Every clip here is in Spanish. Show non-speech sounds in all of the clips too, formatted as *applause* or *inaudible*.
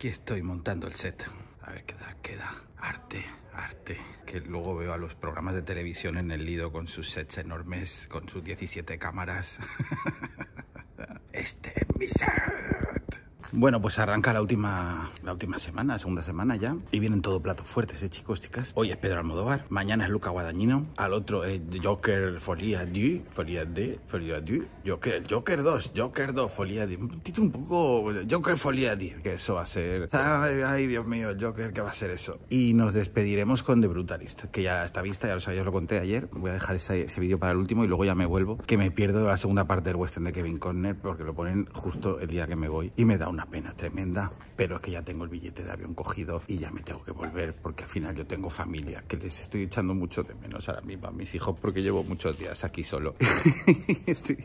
aquí estoy montando el set. A ver qué da, qué da. Arte, arte. Que luego veo a los programas de televisión en el Lido con sus sets enormes, con sus 17 cámaras. *laughs* este es mi bueno, pues arranca la última, la última semana, segunda semana ya. Y vienen todo platos fuertes, ¿eh, chicos, chicas? Hoy es Pedro Almodóvar, mañana es Luca Guadañino. al otro es Joker Folia D. Folia D, Folia D? Joker, Joker 2, Joker 2, Folia D. Un título un poco... Joker Folia D, que eso va a ser... Ay, Dios mío, Joker, ¿qué va a ser eso? Y nos despediremos con The Brutalist, que ya está vista, ya lo sabéis, os lo conté ayer. Voy a dejar ese, ese vídeo para el último y luego ya me vuelvo, que me pierdo la segunda parte del western de Kevin Conner porque lo ponen justo el día que me voy y me da una pena tremenda, pero es que ya tengo el billete de avión cogido y ya me tengo que volver porque al final yo tengo familia, que les estoy echando mucho de menos ahora mismo a mis hijos porque llevo muchos días aquí solo. *laughs* estoy,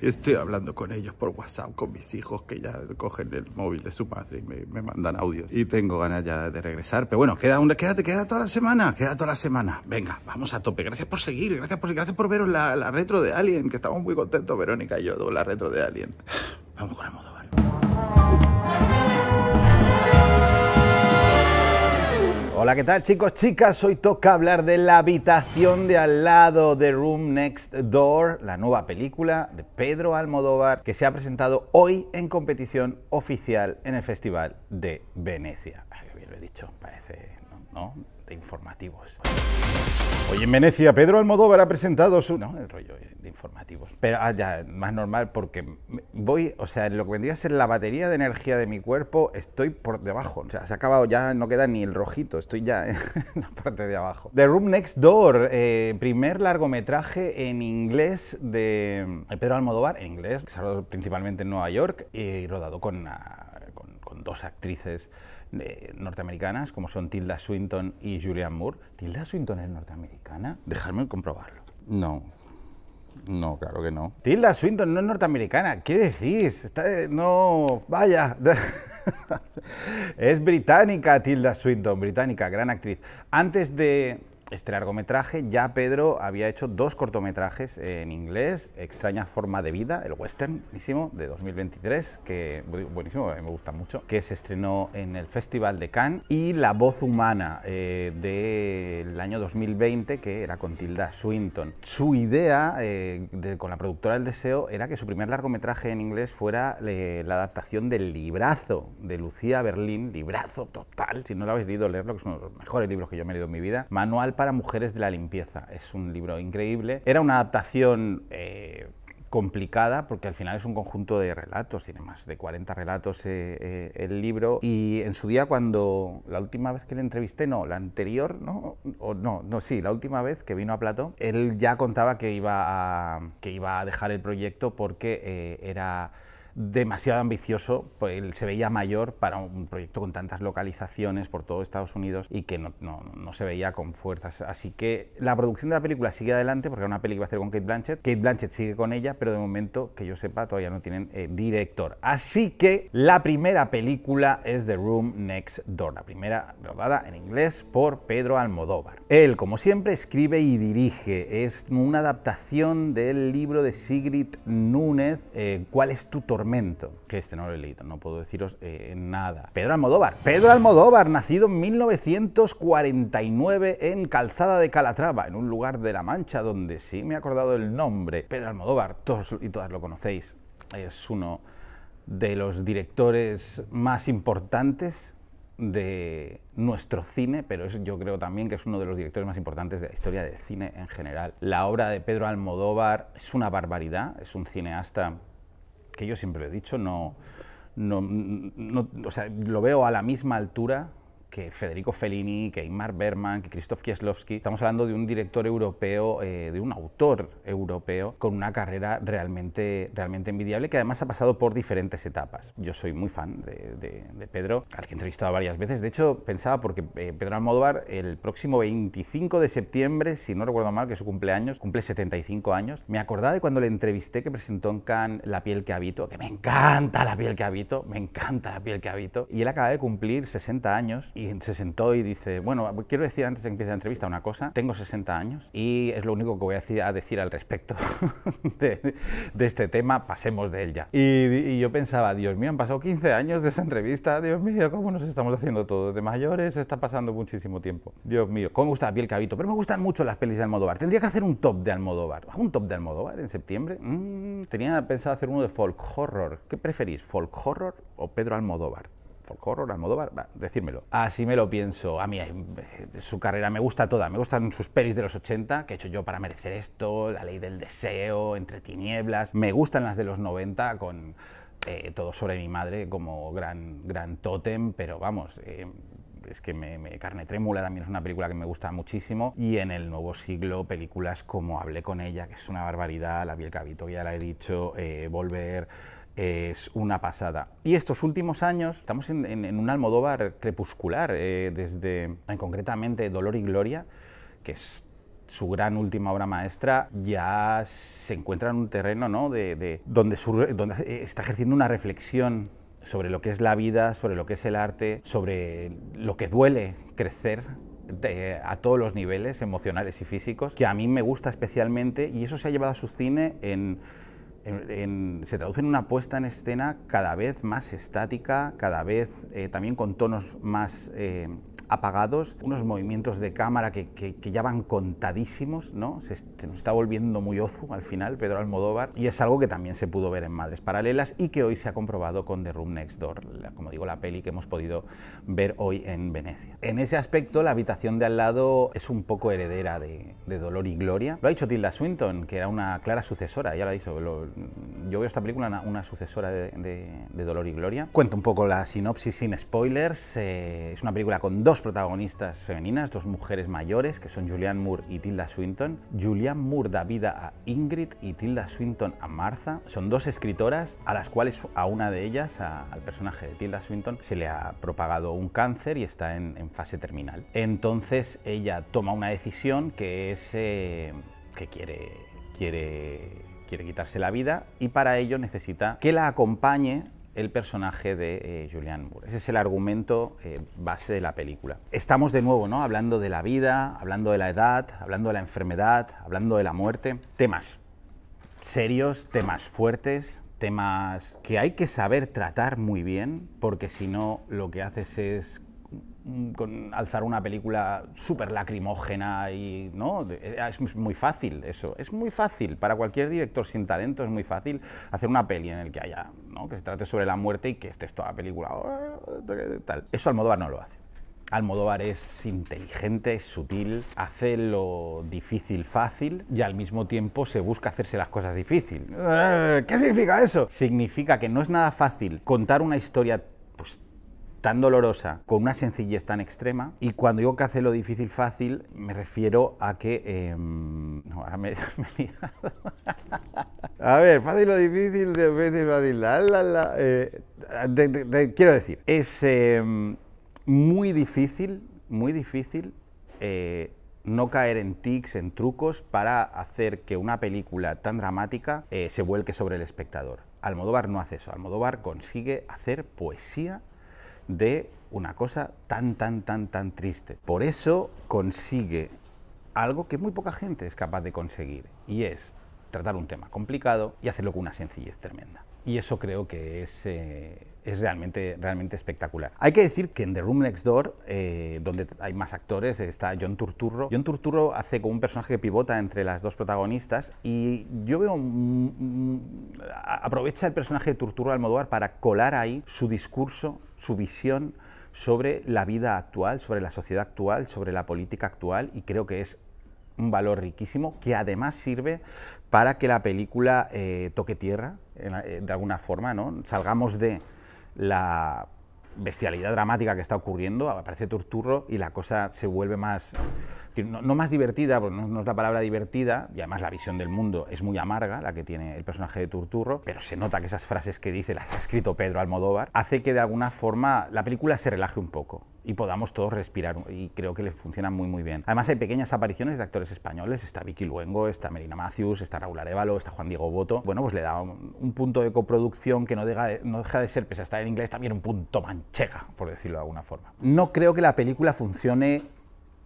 estoy, hablando con ellos por WhatsApp, con mis hijos que ya cogen el móvil de su madre y me, mandan audios. Y tengo ganas ya de regresar, pero bueno, queda queda toda la semana, queda toda la semana. Venga, vamos a tope. Gracias por seguir, gracias por, gracias por veros la, la retro de Alien, que estamos muy contentos Verónica y yo, la retro de Alien. Vamos con el modo ¿vale? Hola, ¿qué tal chicos, chicas? Hoy toca hablar de la habitación de al lado, de Room Next Door, la nueva película de Pedro Almodóvar que se ha presentado hoy en competición oficial en el Festival de Venecia. Ay, bien lo he dicho, parece, ¿no? informativos. Hoy en Venecia, Pedro Almodóvar ha presentado su... No, el rollo de informativos. Pero ah, ya, más normal porque voy, o sea, en lo que vendría a ser la batería de energía de mi cuerpo, estoy por debajo. O sea, se ha acabado, ya no queda ni el rojito, estoy ya *laughs* en la parte de abajo. The Room Next Door, eh, primer largometraje en inglés de Pedro Almodóvar, en inglés, que se ha rodado principalmente en Nueva York, y eh, rodado ah, con dos actrices norteamericanas, como son Tilda Swinton y Julianne Moore. ¿Tilda Swinton es norteamericana? Dejadme comprobarlo. No. No, claro que no. Tilda Swinton no es norteamericana. ¿Qué decís? Está eh, No, vaya. *laughs* es británica Tilda Swinton, británica, gran actriz. Antes de, este largometraje, ya Pedro había hecho dos cortometrajes en inglés, Extraña forma de vida, el western, de 2023, que buenísimo, me gusta mucho, que se estrenó en el Festival de Cannes, y La voz humana eh, del año 2020, que era con Tilda Swinton. Su idea eh, con la productora del deseo era que su primer largometraje en inglés fuera eh, la adaptación del librazo de Lucía Berlín, librazo total, si no lo habéis leído, leerlo, que es uno de los mejores libros que yo he leído en mi vida, Manual para para mujeres de la limpieza. Es un libro increíble. Era una adaptación... Eh, complicada porque al final es un conjunto de relatos, tiene más de 40 relatos eh, eh, el libro y en su día cuando la última vez que le entrevisté, no, la anterior, no, o no, no, sí, la última vez que vino a Platón, él ya contaba que iba a, que iba a dejar el proyecto porque era demasiado ambicioso, pues él se veía mayor para un proyecto con tantas localizaciones por todo Estados Unidos y que no, se veía con fuerzas. Así que la producción de la película sigue adelante porque era una película hacer con Kate Blanchett. Kate Blanchett sigue con ella, pero de momento, que yo sepa, todavía no tienen eh, director. Así que la primera película es The Room Next Door, la primera grabada en inglés por Pedro Almodóvar. Él, como siempre, escribe y dirige. Es una adaptación del libro de Sigrid Núñez, eh, ¿Cuál es tu tormenta? que este no lo he leído, no puedo deciros eh, nada. Pedro Almodóvar, Pedro Almodóvar, nacido en 1949 en Calzada de Calatrava, en un lugar de La Mancha donde sí me he acordado el nombre. Pedro Almodóvar, todos y todas lo conocéis, es uno de los directores más importantes de nuestro cine, pero yo creo también que es uno de los directores más importantes de la historia del cine en general. La obra de Pedro Almodóvar es una barbaridad, es un cineasta que yo siempre lo he dicho, no, no, o sea, lo veo a la misma altura que Federico Fellini, que Ingmar Bergman, que Krzysztof Kieslowski. Estamos hablando de un director europeo, eh, de un autor europeo con una carrera realmente, realmente envidiable que además ha pasado por diferentes etapas. Yo soy muy fan de, Pedro, al que he entrevistado varias veces. De hecho, pensaba porque eh, Pedro Almodóvar el próximo 25 de septiembre, si no recuerdo mal, que es su cumpleaños, cumple 75 años. Me acordaba de cuando le entrevisté que presentó en Cannes La piel que habito, que me encanta la piel que habito, me encanta la piel que habito. Y él acaba de cumplir 60 años y se sentó y dice, bueno, quiero decir antes de que empiece la entrevista una cosa, tengo 60 años y es lo único que voy a decir, al respecto *laughs* de, este tema, pasemos de él ya. Y, yo pensaba, Dios mío, han pasado 15 años de esa entrevista, Dios mío, cómo nos estamos haciendo todos de mayores, está pasando muchísimo tiempo. Dios mío, cómo me gusta Piel Cabito, pero me gustan mucho las pelis de Almodóvar, tendría que hacer un top de Almodóvar, un top de Almodóvar en septiembre. Mm, tenía pensado hacer uno de folk horror, ¿qué preferís, folk horror o Pedro Almodóvar? Folcor, Almodóvar, va, decírmelo. Así me lo pienso. A mí eh, su carrera me gusta toda, me gustan sus pelis de los 80, que he hecho yo para merecer esto, La ley del deseo, Entre tinieblas. Me gustan las de los 90 con eh, todo sobre mi madre como gran, gran tótem, pero vamos, eh, es que me, Carne Trémula también es una película que me gusta muchísimo. Y en el nuevo siglo, películas como Hablé con ella, que es una barbaridad, La piel cabito, ya la he dicho, Volver es una pasada. Y estos últimos años estamos en, un Almodóvar crepuscular, eh, desde concretamente Dolor y Gloria, que es su gran última obra maestra, ya se encuentra en un terreno ¿no? de, donde, donde está ejerciendo una reflexión sobre lo que es la vida, sobre lo que es el arte, sobre lo que duele crecer eh, a todos los niveles, emocionales y físicos, que a mí me gusta especialmente y eso se ha llevado a su cine en se traduce en una puesta en escena cada vez más estática, cada vez eh, también con tonos más eh, apagados, unos movimientos de cámara que, ya van contadísimos, ¿no? Se, nos está volviendo muy ozu al final Pedro Almodóvar y es algo que también se pudo ver en Madres Paralelas y que hoy se ha comprobado con The Room Next Door, como digo, la peli que hemos podido ver hoy en Venecia. En ese aspecto, la habitación de al lado es un poco heredera de, Dolor y Gloria. Lo ha dicho Tilda Swinton, que era una clara sucesora, ya lo ha dicho, yo veo esta película una, sucesora de, Dolor y Gloria. Cuento un poco la sinopsis sin spoilers. Eh, es una película con dos protagonistas femeninas, dos mujeres mayores, que son Julianne Moore y Tilda Swinton. Julianne Moore da vida a Ingrid y Tilda Swinton a Martha. Son dos escritoras a las cuales a una de ellas, al personaje de Tilda Swinton, se le ha propagado un cáncer y está en, fase terminal. Entonces ella toma una decisión que es eh, que quiere, quiere quiere quitarse la vida y para ello necesita que la acompañe el personaje de eh, Julianne Moore. Ese es el argumento eh, base de la película. Estamos de nuevo ¿no? hablando de la vida, hablando de la edad, hablando de la enfermedad, hablando de la muerte. Temas serios, temas fuertes, temas que hay que saber tratar muy bien, porque si no lo que haces es con alzar una película súper lacrimógena y no eh, es muy fácil eso es muy fácil para cualquier director sin talento es muy fácil hacer una peli en el que haya que se trate sobre la muerte y que esté toda la película oh, eh, eh, tal eso Almodóvar no lo hace Almodóvar es inteligente, es sutil, hace lo difícil fácil y al mismo tiempo se busca hacerse las cosas difícil. ¿Qué significa eso? Significa que no es nada fácil contar una historia tan dolorosa, con una sencillez tan extrema. Y cuando digo que hace lo difícil fácil, me refiero a que... Em, no, ahora me, *laughs* A ver, fácil o difícil, difícil, fácil, la, eh, quiero decir, es em, muy difícil, muy difícil eh, no caer en tics, en trucos, para hacer que una película tan dramática eh, se vuelque sobre el espectador. Almodóvar no hace eso, Almodóvar consigue hacer poesía de una cosa tan, tan, tan, tan triste. Por eso consigue algo que muy poca gente es capaz de conseguir, y es tratar un tema complicado y hacerlo con una sencillez tremenda. Y eso creo que es eh, es realmente, realmente espectacular. Hay que decir que en The Room Next Door, eh, donde hay más actores, está John Turturro. John Turturro hace como un personaje que pivota entre las dos protagonistas y yo veo... aprovecha el personaje de Turturro de Almodóvar para colar ahí su discurso, su visión sobre la vida actual, sobre la sociedad actual, sobre la política actual y creo que es un valor riquísimo que además sirve para que la película eh, toque tierra eh, de alguna forma, ¿no? Salgamos de la bestialidad dramática que está ocurriendo, aparece Turturro y la cosa se vuelve más no, más divertida, porque no, es la palabra divertida, y además la visión del mundo es muy amarga, la que tiene el personaje de Turturro, pero se nota que esas frases que dice las ha escrito Pedro Almodóvar, hace que de alguna forma la película se relaje un poco y podamos todos respirar y creo que le funciona muy muy bien. Además hay pequeñas apariciones de actores españoles, está Vicky Luengo, está Merina Matthews, está Raúl Arevalo, está Juan Diego Boto. Bueno, pues le da un, punto de coproducción que no deja no deja de ser, pese a estar en inglés, también un punto manchega, por decirlo de alguna forma. No creo que la película funcione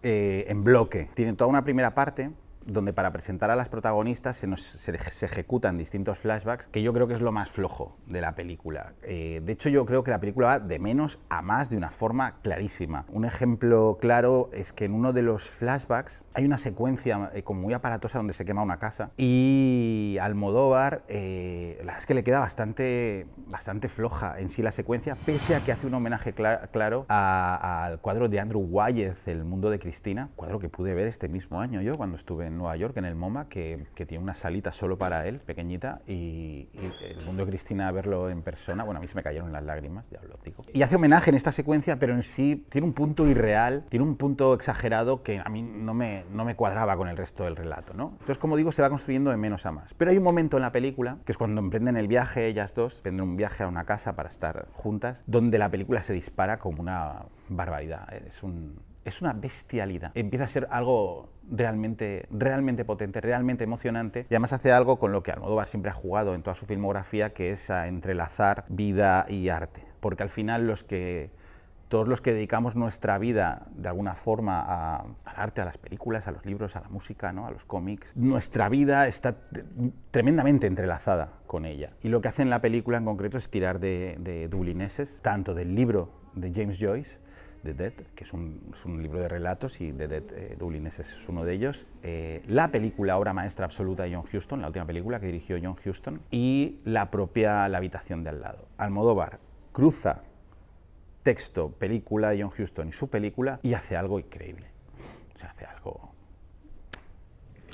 eh, en bloque. Tienen toda una primera parte donde para presentar a las protagonistas se, nos, ejecutan distintos flashbacks, que yo creo que es lo más flojo de la película. Eh, de hecho, yo creo que la película va de menos a más de una forma clarísima. Un ejemplo claro es que en uno de los flashbacks hay una secuencia eh, como muy aparatosa donde se quema una casa y Almodóvar, eh, la es que le queda bastante, bastante floja en sí la secuencia, pese a que hace un homenaje claro al cuadro de Andrew Wyeth, El mundo de Cristina, cuadro que pude ver este mismo año yo cuando estuve en Nueva York, en el MoMA, que, tiene una salita solo para él, pequeñita, y, el mundo de Cristina a verlo en persona, bueno, a mí se me cayeron las lágrimas, ya lo digo. Y hace homenaje en esta secuencia, pero en sí tiene un punto irreal, tiene un punto exagerado que a mí no me, no me cuadraba con el resto del relato, ¿no? Entonces, como digo, se va construyendo de menos a más. Pero hay un momento en la película, que es cuando emprenden el viaje, ellas dos, emprenden un viaje a una casa para estar juntas, donde la película se dispara como una barbaridad. Es un es una bestialidad. Empieza a ser algo realmente, realmente potente, realmente emocionante. Y además hace algo con lo que Almodóvar siempre ha jugado en toda su filmografía, que es entrelazar vida y arte. Porque al final los que todos los que dedicamos nuestra vida de alguna forma al arte, a las películas, a los libros, a la música, ¿no? a los cómics, nuestra vida está tremendamente entrelazada con ella. Y lo que hace en la película en concreto es tirar de, de dublineses, tanto del libro de James Joyce The Dead, que es un, libro de relatos y The Dead eh, ese es uno de ellos. Eh, la película ahora maestra absoluta de John Huston, la última película que dirigió John Huston, y la propia La habitación de al lado. Almodóvar cruza texto, película de John Huston y su película y hace algo increíble. O sea, hace algo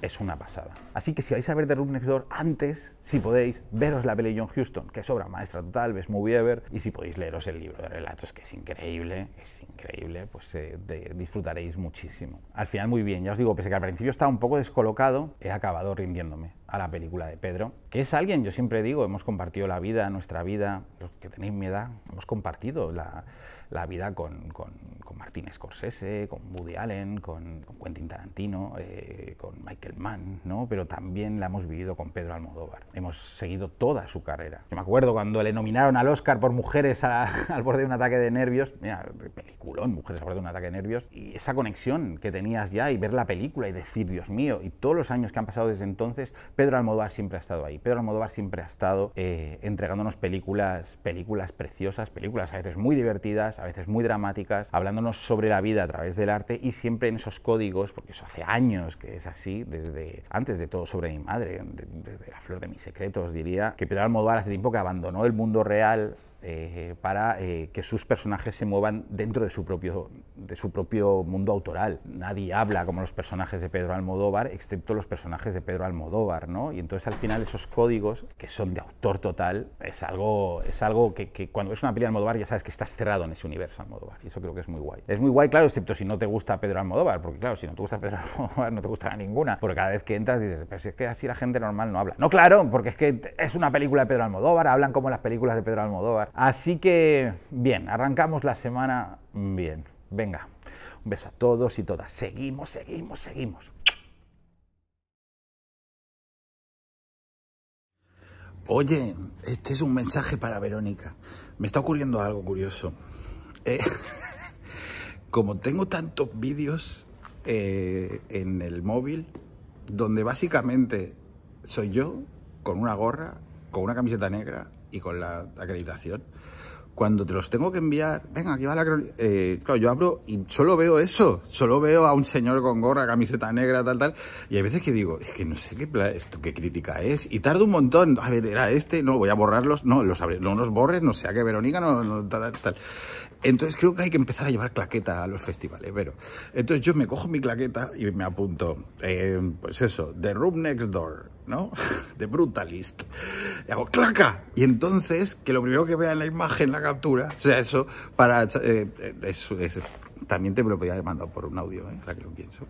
es una pasada. Así que si vais a ver The Room Next Door antes, si podéis, veros la peli John Huston, que es obra maestra total, ves Movie Ever, y si podéis leeros el libro de relatos, que es increíble, es increíble, pues eh, disfrutaréis muchísimo. Al final muy bien, ya os digo, pese que al principio estaba un poco descolocado, he acabado rindiéndome a la película de Pedro, que es alguien, yo siempre digo, hemos compartido la vida, nuestra vida, los que tenéis mi edad, hemos compartido la, la vida con, con, con, Martin Scorsese, con Woody Allen, con, Quentin Tarantino, eh, con Michael Mann, ¿no? pero también la hemos vivido con Pedro Almodóvar. Hemos seguido toda su carrera. Yo me acuerdo cuando le nominaron al Oscar por Mujeres *laughs* al borde de un ataque de nervios, mira, peliculón, Mujeres al borde de un ataque de nervios, y esa conexión que tenías ya y ver la película y decir, Dios mío, y todos los años que han pasado desde entonces, Pedro Almodóvar siempre ha estado ahí. Pedro Almodóvar siempre ha estado eh, entregándonos películas, películas preciosas, películas a veces muy divertidas, a veces muy dramáticas, hablándonos sobre la vida a través del arte y siempre en esos códigos, porque eso hace años que es así, desde antes de todo sobre mi madre, desde la flor de mis secretos, diría, que Pedro Almodóvar hace tiempo que abandonó el mundo real eh, para eh, que sus personajes se muevan dentro de su, propio, de su propio mundo autoral. Nadie habla como los personajes de Pedro Almodóvar, excepto los personajes de Pedro Almodóvar, ¿no? Y entonces al final esos códigos, que son de autor total, es algo, es algo que, cuando es una peli de Almodóvar ya sabes que estás cerrado en ese universo Almodóvar, y eso creo que es muy guay. Es muy guay, claro, excepto si no te gusta Pedro Almodóvar, porque claro, si no te gusta Pedro *laughs* Almodóvar no te gustará ninguna, porque cada vez que entras dices, pero si es que así la gente normal no habla. No, claro, porque es que es una película de Pedro Almodóvar, hablan como las películas de Pedro Almodóvar, Así que, bien, arrancamos la semana bien. Venga, un beso a todos y todas. Seguimos, seguimos, seguimos. Oye, este es un mensaje para Verónica. Me está ocurriendo algo curioso. Eh, *laughs* como tengo tantos vídeos eh, en el móvil, donde básicamente soy yo con una gorra, con una camiseta negra y con la acreditación. Cuando te los tengo que enviar, venga, aquí va la eh, claro, yo abro y solo veo eso, solo veo a un señor con gorra, camiseta negra, tal, tal. Y hay veces que digo, es que no sé qué, esto, qué crítica es. Y tarda un montón. A ver, era este, no, voy a borrarlos. No, los abre, no los borres, no sea que Verónica no, tal, tal. Entonces creo que hay que empezar a llevar claqueta a los festivales, pero. Entonces yo me cojo mi claqueta y me apunto, eh, pues eso, The Room Next Door, ¿no? *laughs* The Brutalist. Y hago claca. Y entonces, que lo primero que vea en la imagen, la captura, sea eso, para. Eh, también te lo podía haber mandado por un audio, ¿eh? que lo pienso.